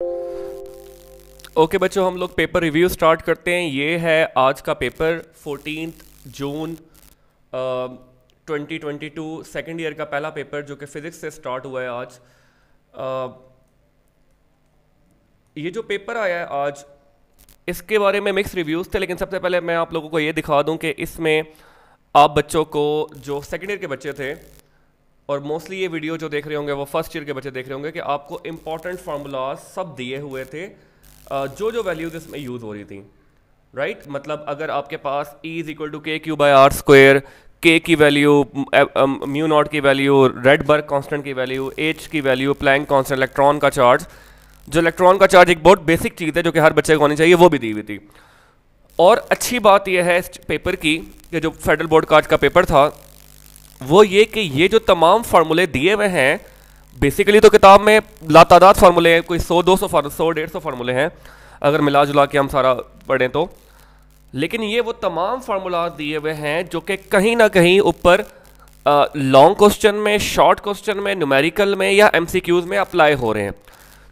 Okay okay, बच्चों हम लोग पेपर रिव्यू स्टार्ट करते हैं ये है आज का paper fourteen June twenty twenty two second year का पहला पेपर जो कि फिज़िक्स से स्टार्ट हुआ है आज uh, ये जो पेपर आया है आज इसके बारे में मिक्स रिव्यूज़ थे लेकिन सबसे पहले मैं आप लोगों को ये दिखा दूं कि इसमें आप बच्चों को जो सेकेंड ईयर के बच्चे थे और मोस्टली ये वीडियो जो देख रहे होंगे वो फर्स्ट ईयर के बच्चे देख रहे होंगे कि आपको इंपॉर्टेंट फार्मूलाज सब दिए हुए थे जो जो वैल्यूज इसमें यूज़ हो रही थी राइट right? मतलब अगर आपके पास e is equal to k q by r square k की वैल्यू म्यू नॉट की वैल्यू बर्ग कॉन्स्टेंट की वैल्यू एच की वैल्यू प्लैंग कॉन्स्टेंट इलेक्ट्रॉन का चार्ज जो इलेक्ट्रॉन का चार्ज एक बहुत बेसिक चीज़ है जो कि हर बच्चे को होनी चाहिए वो भी दी हुई थी और अच्छी बात यह है इस पेपर की कि जो फेडरल बोर्ड का आज का पेपर था वो ये कि ये जो तमाम फार्मूले दिए हुए हैं बेसिकली तो किताब में लातादात फार्मूले हैं कोई सौ दो सौ सौ डेढ़ सौ फार्मूले हैं अगर मिला जुला के हम सारा पढ़ें तो लेकिन ये वो तमाम फार्मूला दिए हुए हैं जो कि कहीं ना कहीं ऊपर लॉन्ग क्वेश्चन में शॉर्ट क्वेश्चन में न्यूमेरिकल में या एम में अप्लाई हो रहे हैं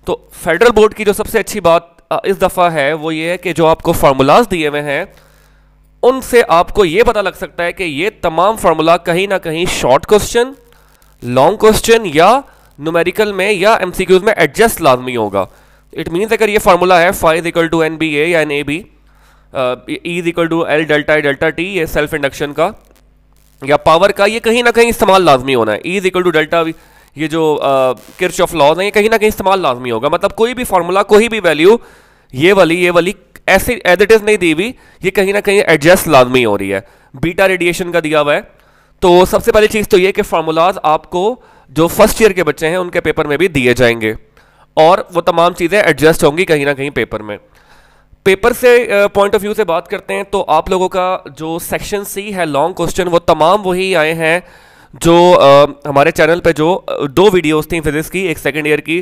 तो फेडरल बोर्ड की जो सबसे अच्छी बात इस दफ़ा है वो ये है कि जो आपको फार्मूलाज दिए हुए हैं उनसे आपको यह पता लग सकता है कि ये तमाम फार्मूला कहीं ना कहीं शॉर्ट क्वेश्चन लॉन्ग क्वेश्चन या नुमेरिकल में या एमसीक्यूज में एडजस्ट लाजमी होगा इट मीन्स अगर ये फार्मूला है five equal to N B A या N A B is equal to L delta delta t ये सेल्फ इंडक्शन का या पावर का ये कहीं ना कहीं इस्तेमाल लाजमी होना है ईज इक्वल टू डेल्टा ये जो किर्च ऑफ लॉज है ये कहीं ना कहीं इस्तेमाल लाजमी होगा मतलब कोई भी फार्मूला कोई भी वैल्यू ये वाली ये वाली ऐसे एज इट इज नहीं दी हुई ये कहीं ना कहीं एडजस्ट लाजमी हो रही है बीटा रेडिएशन का दिया हुआ है तो सबसे पहली चीज़ तो ये कि फार्मूलाज आपको जो फर्स्ट ईयर के बच्चे हैं उनके पेपर में भी दिए जाएंगे और वो तमाम चीज़ें एडजस्ट होंगी कहीं ना कहीं पेपर में पेपर से पॉइंट ऑफ व्यू से बात करते हैं तो आप लोगों का जो सेक्शन सी है लॉन्ग क्वेश्चन वो तमाम वही आए हैं जो आ, हमारे चैनल पे जो दो वीडियोस थी फिजिक्स की एक सेकंड ईयर की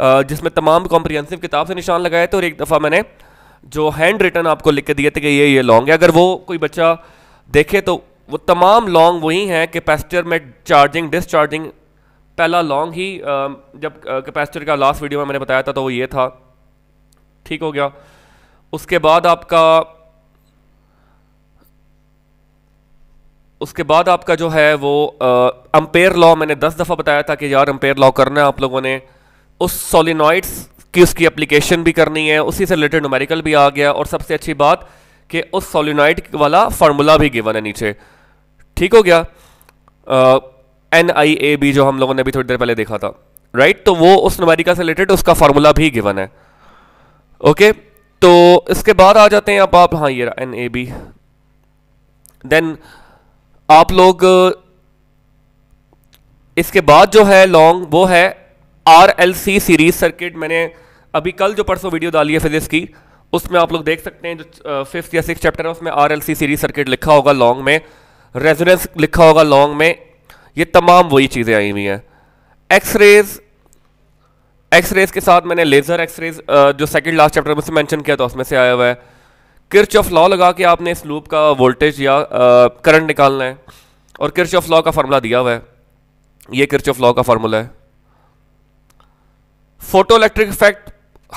आ, जिसमें तमाम कॉम्प्रिहेंसिव किताब से निशान लगाए थे और एक दफ़ा मैंने जो हैंड रिटर्न आपको लिख के दिए थे कि ये ये लॉन्ग है अगर वो कोई बच्चा देखे तो वो तमाम लॉन्ग वही हैं कैपेसिटर में चार्जिंग डिस्चार्जिंग पहला लॉन्ग ही जब कैपेसिटर का लास्ट वीडियो में मैंने बताया था तो वो ये था ठीक हो गया उसके बाद आपका उसके बाद आपका जो है वो अंपेयर लॉ मैंने दस दफ़ा बताया था कि यार अंपेयर लॉ करना है आप लोगों ने उस सोलिनॉइड्स कि उसकी एप्लीकेशन भी करनी है उसी से रिलेटेड नोमेरिकल भी आ गया और सबसे अच्छी बात कि उस सोलिनाइट वाला फार्मूला भी गिवन है नीचे ठीक हो गया एन आई ए बी जो हम लोगों ने भी थोड़ी देर पहले देखा था राइट तो वो उस नुमेरिकल से रिलेटेड उसका फार्मूला भी गिवन है ओके तो इसके बाद आ जाते हैं अब आप हाँ ये एन ए बी देन आप लोग इसके बाद जो है लॉन्ग वो है R L C series circuit मैंने अभी कल जो परसों वीडियो डाली है फिजिक्स की उसमें आप लोग देख सकते हैं जो फिफ्थ या सिक्स चैप्टर है उसमें R L C series circuit लिखा होगा लॉन्ग में रेजोनेंस लिखा होगा लॉन्ग में ये तमाम वही चीज़ें आई हुई हैं एक्सरेज एक्सरेज के साथ मैंने लेज़र एक्सरेज जो सेकंड लास्ट चैप्टर में से मेंशन किया था उसमें से आया हुआ है किर्च ऑफ लॉ लगा के आपने इस लूप का वोल्टेज या करंट निकालना है और किर्च ऑफ लॉ का फार्मूला दिया हुआ है ये किर्च ऑफ लॉ का फार्मूला है फोटो इलेक्ट्रिक इफेक्ट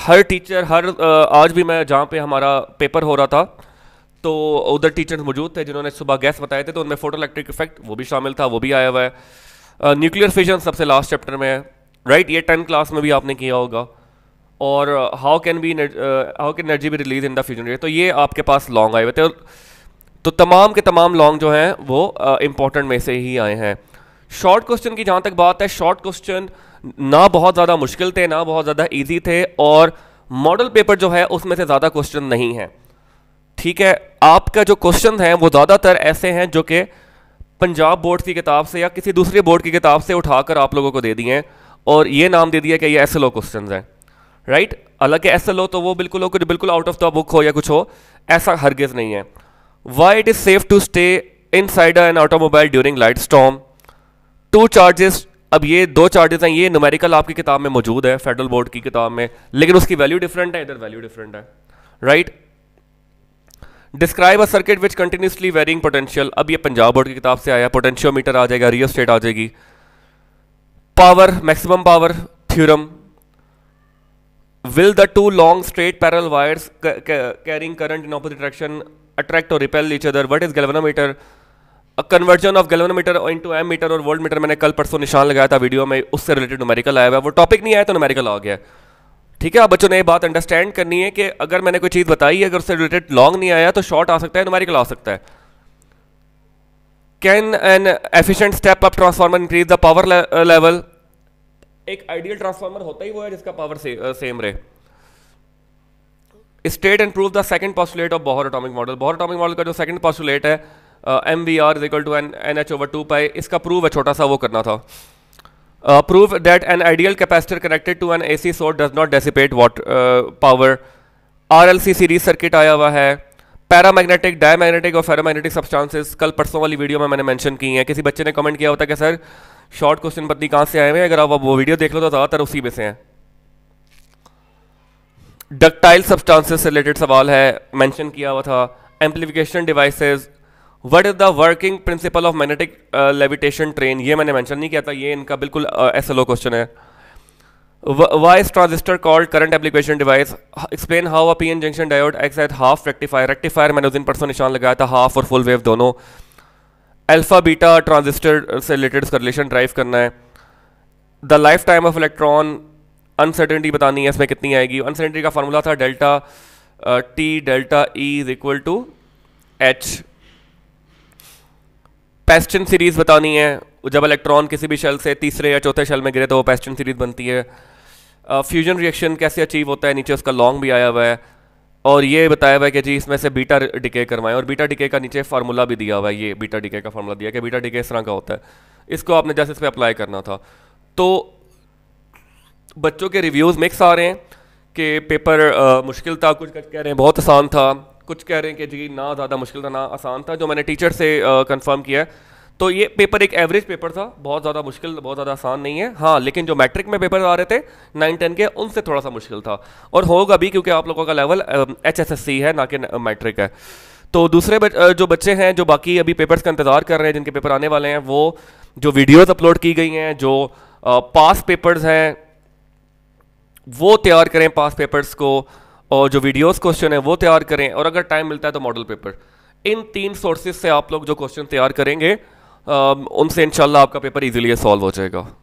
हर टीचर हर आज भी मैं जहाँ पे हमारा पेपर हो रहा था तो उधर टीचर्स मौजूद थे जिन्होंने सुबह गैस बताए थे तो उनमें फोटो इलेक्ट्रिक इफेक्ट वो भी शामिल था वो भी आया हुआ है न्यूक्लियर फिजन सबसे लास्ट चैप्टर में है राइट ये टेंथ क्लास में भी आपने किया होगा और how can be how can energy भी रिलीज इन द फ्यूजन तो ये आपके पास लॉन्ग आए हुए थे तो तमाम के तमाम लॉन्ग जो हैं वो इम्पोर्टेंट में से ही आए हैं शॉर्ट क्वेश्चन की जहाँ तक बात है शॉर्ट क्वेश्चन ना बहुत ज़्यादा मुश्किल थे ना बहुत ज़्यादा ईजी थे और मॉडल पेपर जो है उसमें से ज़्यादा क्वेश्चन नहीं है ठीक है आपका जो क्वेश्चन हैं वो ज़्यादातर ऐसे हैं जो कि पंजाब बोर्ड की किताब से या किसी दूसरे बोर्ड की किताब से उठाकर आप लोगों को दे दिए और ये नाम दे दिया कि ये एस एल ओ क्वेश्चन हैं राइट हालांकि एस एल ओ तो वो बिल्कुल कुछ बिल्कुल आउट ऑफ द बुक हो या कुछ हो ऐसा हरगिज़ नहीं है why it is safe to stay inside an automobile during light storm two charges अब ये दो चार्जेस हैं ये न्यूमेरिकल आपकी किताब में मौजूद है फेडरल बोर्ड की किताब में लेकिन उसकी वैल्यू डिफरेंट है इधर वैल्यू डिफरेंट है right describe a circuit which continuously varying potential अब ये पंजाब बोर्ड की किताब से आया पोटेंशियोमीटर आ जाएगा रियल स्टेट आ जाएगी power maximum power theorem will the two long straight parallel wires carrying current in opposite direction attract और repel each other each is what conversion of galvanometer into ammeter और voltmeter मैंने कल परसों निशान लगाया था video में उससे रिलेटेड नुमेरिकल आया हुआ वो टॉपिक नहीं आया तो नुमेरिकल आ गया ठीक है आप बच्चों ने ये बात अंडरस्टैंड करनी है कि अगर मैंने कोई चीज़ बताई है अगर उससे रिलेटेड लॉन्ग नहीं आया तो शॉर्ट आ सकता है नुमेरिकल आ सकता है can an efficient step up transformer increase the power level एक आइडियल ट्रांसफार्मर होता ही वो है जिसका पावर से, सेम uh, रहे state and prove the second postulate of Bohr atomic model Bohr atomic model का जो सेकंड पॉस्टुलेट है m v r is equal to n n h over two pi इसका प्रूव है छोटा सा वो करना था prove that an ideal capacitor connected to an A C source does not dissipate watt power R L C series circuit आया हुआ है पैरामैग्नेटिक डायमैग्नेटिक और मैग्नेटिक सब्सटेंसेस कल परसों वाली वीडियो में मैंने मेंशन की हैं किसी बच्चे ने कमेंट किया होता कि सर शॉर्ट क्वेश्चन पत्नी कहाँ से आए हुए हैं अगर आप वो वीडियो देख लो तो ज़्यादातर उसी में से हैं डक्टाइल सब्सटेंसेस से रिलेटेड सवाल है मेंशन किया हुआ था amplification devices what is the working principle of magnetic levitation train ये मैंने मैंशन नहीं किया था ये इनका बिल्कुल एस एल क्वेश्चन है why is transistor called current application device explain how a P N junction diode acts at half rectifier rectifier मैंने उस दिन परसों निशान लगाया था हाफ और फुल वेव दोनों अल्फा बीटा ट्रांजिस्टर से रिलेटेड रिलेशन ड्राइव करना है the life time of electron uncertainty बतानी है इसमें कितनी आएगी अनसर्टेनिटी का फार्मूला था delta T delta E is equal to H Paschen series बतानी है जब इलेक्ट्रॉन किसी भी शेल से तीसरे या चौथे शेल में गिरे तो वो पेस्टन सीरीज बनती है फ्यूजन रिएक्शन कैसे अचीव होता है नीचे उसका लॉन्ग भी आया हुआ है और ये बताया हुआ है कि जी इसमें से बीटा डिके करवाएं और बीटा डिके का नीचे फार्मूला भी दिया हुआ है ये बीटा डिके का फार्मूला दिया कि बीटा डिके इस तरह का होता है इसको आपने जैसे इस पर अप्लाई करना था तो बच्चों के रिव्यूज़ मिक्स आ रहे हैं कि पेपर आ, मुश्किल था कुछ कह रहे हैं बहुत आसान था कुछ कह रहे हैं कि जी ना ज़्यादा मुश्किल था ना आसान था जो मैंने टीचर से कंफर्म किया है तो ये पेपर एक एवरेज पेपर था बहुत ज़्यादा मुश्किल बहुत ज़्यादा आसान नहीं है हाँ लेकिन जो मैट्रिक में पेपर आ रहे थे नाइन टेन के उनसे थोड़ा सा मुश्किल था और होगा भी क्योंकि आप लोगों का level H S S C है ना कि मैट्रिक है तो दूसरे बच, जो बच्चे हैं जो बाकी अभी पेपर्स का इंतज़ार कर रहे हैं जिनके पेपर आने वाले हैं वो जो वीडियोज अपलोड की गई हैं जो पास पेपर्स हैं वो तैयार करें पास पेपर्स को और जो वीडियोस क्वेश्चन है वो तैयार करें और अगर टाइम मिलता है तो मॉडल पेपर इन तीन सोर्सेज से आप लोग जो क्वेश्चन तैयार करेंगे उनसे इंशाल्लाह आपका पेपर इजीली सॉल्व हो जाएगा